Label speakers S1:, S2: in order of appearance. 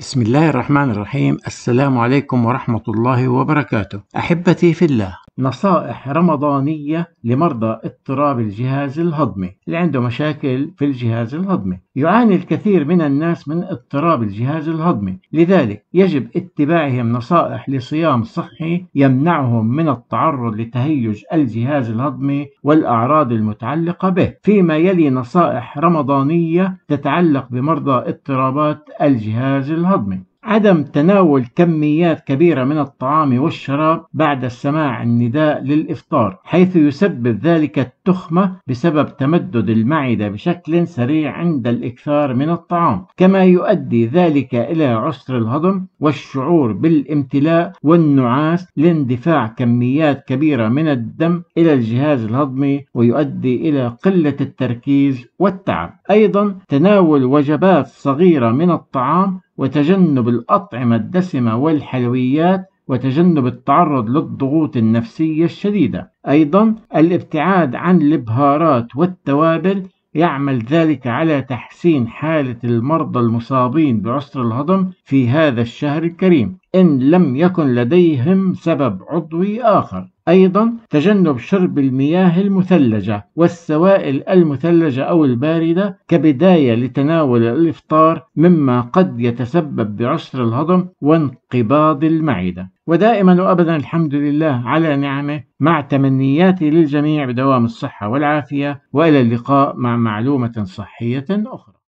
S1: بسم الله الرحمن الرحيم السلام عليكم ورحمة الله وبركاته أحبتي في الله نصائح رمضانية لمرضى اضطراب الجهاز الهضمي اللي عنده مشاكل في الجهاز الهضمي يعاني الكثير من الناس من اضطراب الجهاز الهضمي لذلك يجب اتباعهم نصائح لصيام صحي يمنعهم من التعرض لتهيج الجهاز الهضمي والأعراض المتعلقة به فيما يلي نصائح رمضانية تتعلق بمرضى اضطرابات الجهاز الهضمي عدم تناول كميات كبيرة من الطعام والشراب بعد سماع النداء للإفطار حيث يسبب ذلك التخمة بسبب تمدد المعدة بشكل سريع عند الإكثار من الطعام كما يؤدي ذلك إلى عسر الهضم والشعور بالامتلاء والنعاس لاندفاع كميات كبيرة من الدم إلى الجهاز الهضمي ويؤدي إلى قلة التركيز والتعب أيضا تناول وجبات صغيرة من الطعام وتجنب الأطعمة الدسمة والحلويات وتجنب التعرض للضغوط النفسية الشديدة أيضا الابتعاد عن البهارات والتوابل يعمل ذلك على تحسين حالة المرضى المصابين بعسر الهضم في هذا الشهر الكريم إن لم يكن لديهم سبب عضوي آخر أيضا تجنب شرب المياه المثلجة والسوائل المثلجة أو الباردة كبداية لتناول الإفطار مما قد يتسبب بعسر الهضم وانقباض المعدة ودائما وأبدا الحمد لله على نعمه مع تمنياتي للجميع بدوام الصحة والعافية وإلى اللقاء مع معلومة صحية أخرى